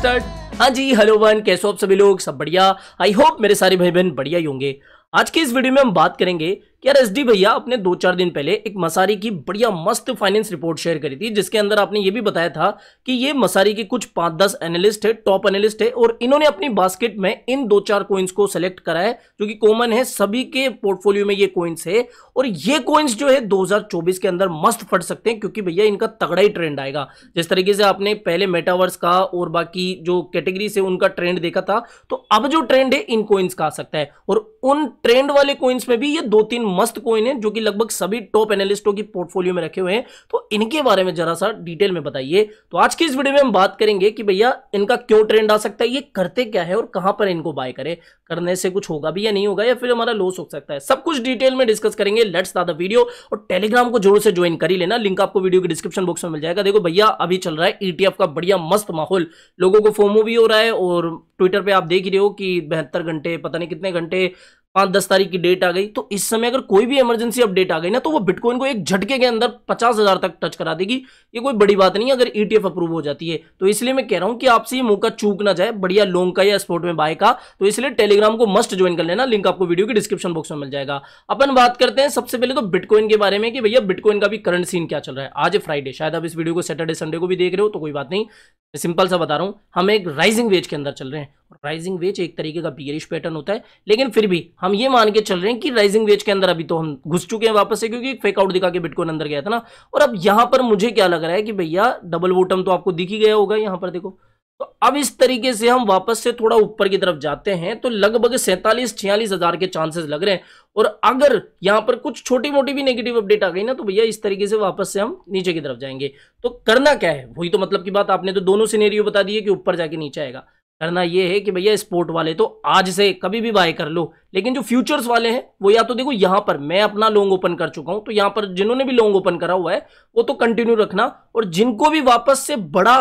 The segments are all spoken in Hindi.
स्टार्ट हाँ जी हेलो वन कैसे हो आप सभी लोग सब बढ़िया आई होप मेरे सारे भाई बहन बढ़िया ही होंगे आज की इस वीडियो में हम बात करेंगे यार एस भैया आपने दो चार दिन पहले एक मसारी की बढ़िया मस्त फाइनेंस रिपोर्ट शेयर करी थी जिसके अंदर आपने ये भी बताया था कि ये मसारी के कुछ पांच दस एनालिस्ट है टॉप एनालिस्ट है और इन्होंने अपनी बास्केट में इन दो चार कोइंस को सेलेक्ट करा है जो कि कॉमन है सभी के पोर्टफोलियो में ये कोइंस है और ये कोइंस जो है दो के अंदर मस्त फट सकते हैं क्योंकि भैया इनका तगड़ा ही ट्रेंड आएगा जिस तरीके से आपने पहले मेटावर्स का और बाकी जो कैटेगरी से उनका ट्रेंड देखा था तो अब जो ट्रेंड है इन कोइंस का आ सकता है और उन ट्रेंड वाले कोइंस में भी ये दो तीन मस्त कोइन है जो कि लगभग सभी टॉप एनालिस्टों की पोर्टफोलियो में रखे हुए हैं तो इनके बारे में जरा सा डिटेल में बताइए तो आज की इस वीडियो में हम बात करेंगे कि भैया इनका क्यों ट्रेंड आ सकता है ये करते क्या है और कहां पर इनको बाय करें करने से कुछ होगा भी या नहीं होगा या फिर हमारा लॉस हो सकता है सब कुछ डिटेल में डिस्कस करेंगे लेट्स दा वीडियो और टेलीग्राम को जोर से ज्वाइन कर ही लेना लिंक आपको वीडियो के डिस्क्रिप्शन बॉक्स में मिल जाएगा देखो भैया अभी चल रहा है ईटीएफ e का बढ़िया मस्त माहौल लोगों को फोमो भी हो रहा है और ट्विटर पे आप देख ही रहे हो कि बहत्तर घंटे पता नहीं कितने घंटे पांच दस तारीख की डेट आ गई तो इस समय अगर कोई भी इमरजेंसी अपडेट आ गई ना तो वो बिटकॉइन को एक झटके के अंदर पचास हजार तक टच करा देगी ये कोई बड़ी बात नहीं अगर ईटीएफ e अप्रूव हो जाती है तो इसलिए मैं कह रहा हूं कि आपसे ये मौका चूक ना जाए बढ़िया लॉन्ग का या स्पोर्ट में बाय का तो इसलिए टेलीग्राम को मस्ट ज्वाइन कर लेना लिंक आपको वीडियो के डिस्क्रिप्शन बॉक्स में मिल जाएगा अपन बात करते हैं सबसे पहले तो बिटकॉइन के बारे में कि भैया बिटकॉइन का भी करंट सीन क्या चल रहा है आज फ्राइडे शायद आप इस वीडियो को सैटरडे संडे को भी देख रहे हो तो कोई बात नहीं सिंपल सा बता रहा हूं हम एक राइजिंग वेज के अंदर चल रहे हैं राइजिंग वेज एक तरीके का बियरिश पैटर्न होता है लेकिन फिर भी हम ये मान के चल रहे हैं कि राइजिंग वेज के अंदर अभी तो हम घुस चुके हैं वापस से क्योंकि एक फेकआउट दिखा के बिटकॉइन अंदर गया था ना और अब यहां पर मुझे क्या लग रहा है कि भैया डबल बॉटम तो आपको दिख ही गया होगा यहां पर देखो तो अब इस तरीके से हम वापस से थोड़ा ऊपर की तरफ जाते हैं तो लगभग सैंतालीस छियालीस हजार के चांसेस लग रहे हैं और अगर यहां पर कुछ छोटी मोटी भी नेगेटिव अपडेट आ गई ना तो भैया इस तरीके से वापस से हम नीचे की तरफ जाएंगे तो करना क्या है वही तो मतलब की बात आपने तो दोनों सीनेरियो बता दिए कि ऊपर जाके नीचे आएगा करना ये है कि भैया स्पोर्ट वाले तो आज से कभी भी बाय कर लो लेकिन जो फ्यूचर्स वाले हैं वो या तो देखो यहाँ पर मैं अपना लॉन्ग ओपन कर चुका हूँ तो यहाँ पर जिन्होंने भी लॉन्ग ओपन करा हुआ है वो तो कंटिन्यू रखना और जिनको भी वापस से बड़ा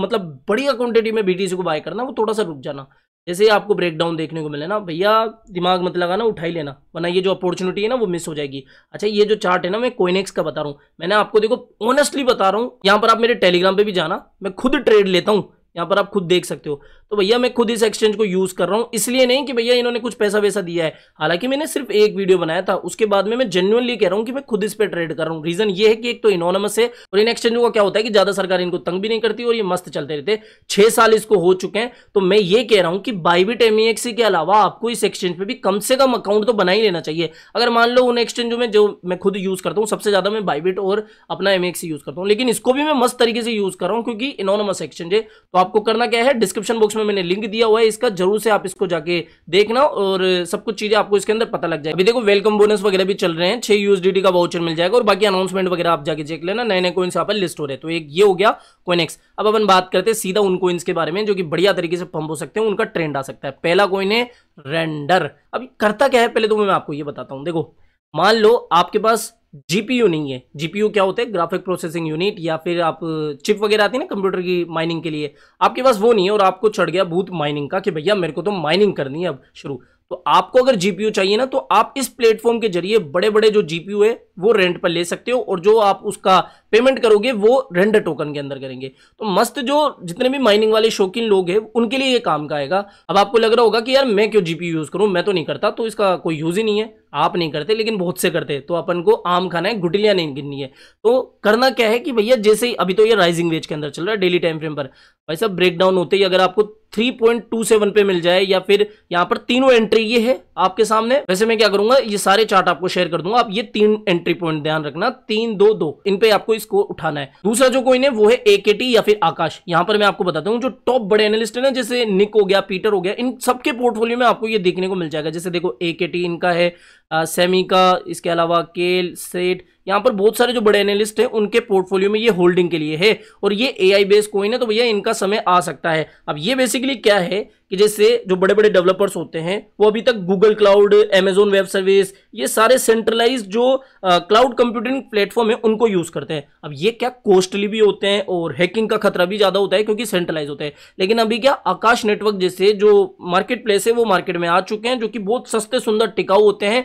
मतलब बढ़िया क्वांटिटी में बीटीसी को बाय करना वो थोड़ा सा रुक जाना जैसे आपको ब्रेकडाउन देखने को मिले ना भैया दिमाग मत लगाना उठाई लेना वरना ये जो अपॉर्चुनिटी है ना वो मिस हो जाएगी अच्छा ये जो चार्ट है ना मैं कोइनेक्स का बता रहा हूँ मैंने आपको देखो ऑनेस्टली बता रहा हूँ यहाँ पर आप मेरे टेलीग्राम पे भी जाना मैं खुद ट्रेड लेता हूँ यहाँ पर आप खुद देख सकते हो तो भैया मैं खुद इस एक्सचेंज को यूज कर रहा हूं इसलिए नहीं कि भैया इन्होंने कुछ पैसा वैसा दिया है हालांकि मैंने सिर्फ एक वीडियो बनाया था उसके बाद में मैं जेनुअनली कह रहा हूं कि मैं खुद इस पर ट्रेड कर रहा हूं रीजन ये है कि एक तो इनोनमस है और इन एक्सचेंजों का क्या होता है कि ज्यादा सरकार इनको तंग भी नहीं करती और ये मस्त चलते रहते छह साल इसको हो चुके हैं तो मैं ये कह रहा हूं कि बाइबिट एमईएक्सी e के अलावा आपको इस एक्सचेंज पर भी कम से कम अकाउंट तो बना ही लेना चाहिए अगर मान लो उन एक्सचेंजों में जो मैं खुद यूज करता हूँ सबसे ज्यादा मैं बाइबिट और अपना एमएक्सी यूज e करता हूँ लेकिन इसको भी मैं मस्त तरीके से यूज कर रहा हूँ क्योंकि इनोनमस एक्सचेंज है तो आपको करना क्या है डिस्क्रिप्शन बॉक्स डिस्क्रिप्शन में मैंने लिंक दिया हुआ है इसका जरूर से आप इसको जाके देखना और सब कुछ चीजें आपको इसके अंदर पता लग जाए अभी देखो वेलकम बोनस वगैरह भी चल रहे हैं छह यूज का वाउचर मिल जाएगा और बाकी अनाउंसमेंट वगैरह आप जाके चेक लेना नए नए कोइंस यहाँ पर लिस्ट हो रहे तो एक ये हो गया कोइनेक्स अब अपन बात करते हैं सीधा उन कोइंस के बारे में जो कि बढ़िया तरीके से पंप हो सकते हैं उनका ट्रेंड आ सकता है पहला कोइन है रेंडर अभी करता क्या है पहले तो मैं आपको ये बताता हूँ देखो मान लो आपके पास जीपीयू नहीं है जीपीयू क्या होता है ग्राफिक प्रोसेसिंग यूनिट या फिर आप चिप वगैरह आती है ना कंप्यूटर की माइनिंग के लिए आपके पास वो नहीं है और आपको चढ़ गया भूत माइनिंग का कि भैया मेरे को तो माइनिंग करनी है अब शुरू तो आपको अगर जीपीयू चाहिए ना तो आप इस प्लेटफॉर्म के जरिए बड़े बड़े जो जीपीयू है वो रेंट पर ले सकते हो और जो आप उसका पेमेंट करोगे वो रेंडर टोकन के अंदर करेंगे तो मस्त जो जितने भी माइनिंग वाले शौकीन लोग हैं उनके लिए ये काम का आएगा अब आपको लग रहा होगा कि यार मैं क्यों जीपी यूज़ करूं मैं तो नहीं करता तो इसका कोई यूज़ ही नहीं है आप नहीं करते लेकिन बहुत से करते तो अपन को आम खाना है गुटलियां नहीं गिननी है तो करना क्या है कि भैया जैसे ही अभी तो ये राइजिंग वेज के अंदर चल रहा है डेली टाइम फ्रेम पर भाई साहब ब्रेक डाउन होते ही अगर आपको 3.27 पे मिल जाए या फिर यहाँ पर तीनों एंट्री ये है आपके सामने वैसे मैं क्या करूंगा ये सारे चार्ट आपको शेयर कर दूंगा आप ये तीन एंट्री पॉइंट ध्यान रखना तीन दो दो इन पे आपको इस स्कोर उठाना है दूसरा जो कोई वो है एकेटी या फिर आकाश यहां पर मैं आपको बताता हूँ जो टॉप बड़े एनलिस्ट है ना जैसे निक हो गया पीटर हो गया इन सबके पोर्टफोलियो में आपको ये देखने को मिल जाएगा जैसे देखो एकेटी इनका है सेमिका इसके अलावा केल सेट यहाँ पर बहुत सारे जो बड़े एनालिस्ट हैं उनके पोर्टफोलियो में ये होल्डिंग के लिए है और ये ए आई बेस्ड कोइन है तो भैया इनका समय आ सकता है अब ये बेसिकली क्या है कि जैसे जो बड़े बड़े डेवलपर्स होते हैं वो अभी तक Google cloud Amazon web service ये सारे सेंट्रलाइज जो क्लाउड कंप्यूटिंग प्लेटफॉर्म है उनको यूज करते हैं अब ये क्या कॉस्टली भी होते हैं और हैकिंग का खतरा भी ज्यादा होता है क्योंकि सेंट्रलाइज होता है लेकिन अभी क्या आकाश नेटवर्क जैसे जो मार्केट प्लेस है वो मार्केट में आ चुके हैं जो कि बहुत सस्ते सुंदर टिकाऊ होते हैं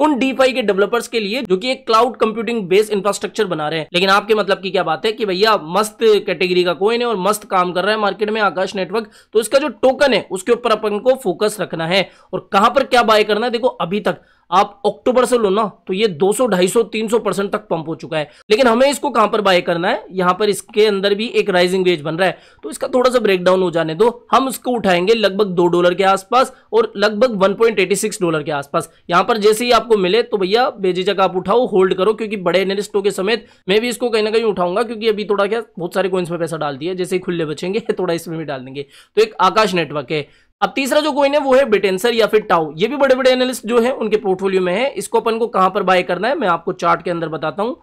उन डीफाई के डेवलपर्स के लिए जो कि एक क्लाउड कंप्यूटिंग बेस्ड इंफ्रास्ट्रक्चर बना रहे हैं लेकिन आपके मतलब की क्या बात है कि भैया मस्त कैटेगरी का कोई नहीं और मस्त काम कर रहा है मार्केट में आकाश नेटवर्क तो इसका जो टोकन है उसके ऊपर अपन को फोकस रखना है और कहां पर क्या बाय करना है देखो अभी तक आप अक्टूबर से लो ना तो ये 200 250 300 परसेंट तक पंप हो चुका है लेकिन हमें इसको कहां पर बाय करना है यहां पर इसके अंदर भी एक राइजिंग वेज बन रहा है तो इसका थोड़ा सा ब्रेकडाउन हो जाने दो हम इसको उठाएंगे लगभग दो डॉलर के आसपास और लगभग 1.86 डॉलर के आसपास यहां पर जैसे ही आप आपको मिले तो भैया बेझिझक आप उठाओ होल्ड करो क्योंकि बड़े एनलिस्टों के समेत मैं भी इसको कहीं ना कहीं उठाऊंगा क्योंकि अभी थोड़ा क्या बहुत सारे कोइंस में पैसा डाल दिया जैसे ही खुले बचेंगे थोड़ा इसमें भी डाल देंगे तो एक आकाश नेटवर्क है अब तीसरा जो कोइन है वो है बिटेंसर या फिर टाउ ये भी बड़े बड़े एनालिस्ट जो है उनके पोर्टफोलियो में है इसको अपन को कहां पर बाय करना है मैं आपको चार्ट के अंदर बताता हूं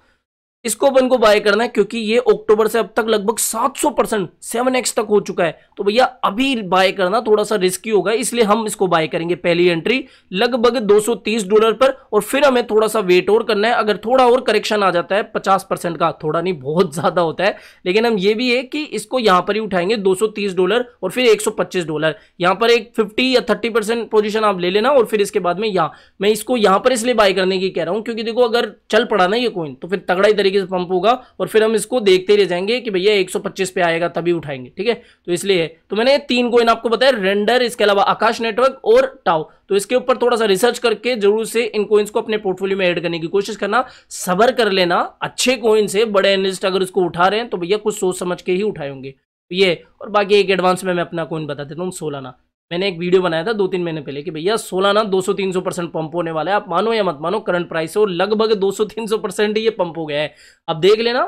इसको अपन को बाय करना है क्योंकि ये अक्टूबर से अब तक लगभग 700 परसेंट सेवन एक्स तक हो चुका है तो भैया अभी बाय करना थोड़ा सा रिस्की होगा इसलिए हम इसको बाय करेंगे पहली एंट्री लगभग 230 डॉलर पर और फिर हमें थोड़ा सा वेट और करना है अगर थोड़ा और करेक्शन आ जाता है 50 परसेंट का थोड़ा नहीं बहुत ज्यादा होता है लेकिन हम ये भी है कि इसको यहां पर ही उठाएंगे तीस डॉलर और फिर पच्चीस डॉलर यहां पर एक फिफ्टी या थर्टी परसेंट पोजिशन आप ले लेना और फिर इसके बाद में यहां मैं इसको यहां पर इसलिए बाय करने की कह रहा हूं क्योंकि देखो अगर चल पड़ा ना ये कोइन तो फिर तगड़ा ही तरीके तरीके से पंप होगा और फिर हम इसको देखते रह जाएंगे कि भैया 125 पे आएगा तभी उठाएंगे ठीक है तो इसलिए तो मैंने तीन कोइन आपको बताया रेंडर इसके अलावा आकाश नेटवर्क और टाओ तो इसके ऊपर थोड़ा सा रिसर्च करके जरूर से इन कोइंस को अपने पोर्टफोलियो में ऐड करने की कोशिश करना सबर कर लेना अच्छे कोइन से बड़े एनलिस्ट अगर इसको उठा रहे हैं तो भैया कुछ सोच समझ के ही उठाएंगे ये और बाकी एक एडवांस में मैं अपना कोइन बता देता हूँ सोलाना मैंने एक वीडियो बनाया था दो तीन महीने पहले कि भैया सोलाना तीन सौ परसेंट पंप होने वाला है आप मानो या मत मानो करंट प्राइस और लगभग तीन सौ परसेंट ये पंप हो गया है अब देख लेना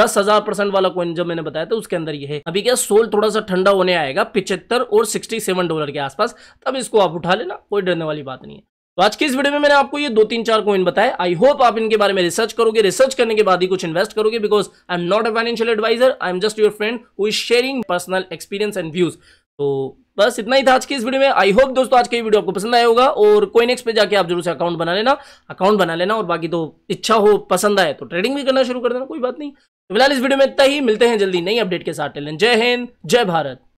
दस हजार परसेंट वाला कोइन जब मैंने बताया था उसके अंदर ये है अभी क्या सोल थोड़ा सा ठंडा होने आएगा पिछहत्तर और सिक्सटी सेवन डॉलर के आसपास तब इसको आप उठा लेना कोई डरने वाली बात नहीं है तो आज की इस वीडियो में मैंने आपको ये दो तीन चार कॉइन बताए आई होप आप इनके बारे में रिसर्च करोगे रिसर्च करने के बाद ही कुछ इन्वेस्ट करोगे because I am not a financial adviser I am just your friend who is sharing personal experience and views तो बस इतना ही था आज की इस वीडियो में आई होप दोस्तों आज के वीडियो आपको पसंद आया होगा और कोइनेक्स पे जाके आप जरूर से अकाउंट बना लेना अकाउंट बना लेना और बाकी तो इच्छा हो पसंद आए तो ट्रेडिंग भी करना शुरू कर देना कोई बात नहीं तो फिलहाल इस वीडियो में इतना ही मिलते हैं जल्दी नई अपडेट के साथ टेलन जय हिंद जय भारत